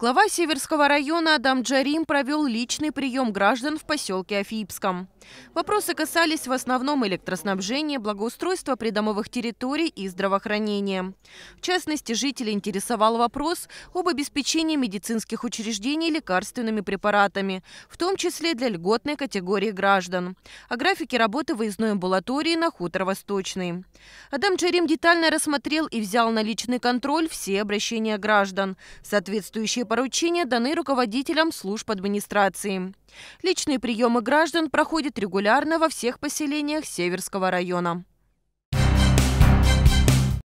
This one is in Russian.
Глава Северского района Адам Джарим провел личный прием граждан в поселке Афипском. Вопросы касались в основном электроснабжения, благоустройства придомовых территорий и здравоохранения. В частности, жители интересовал вопрос об обеспечении медицинских учреждений лекарственными препаратами, в том числе для льготной категории граждан, о графике работы выездной амбулатории на хутор Восточный. Адам Джарим детально рассмотрел и взял на личный контроль все обращения граждан, соответствующие поручения даны руководителям служб администрации. Личные приемы граждан проходят регулярно во всех поселениях Северского района.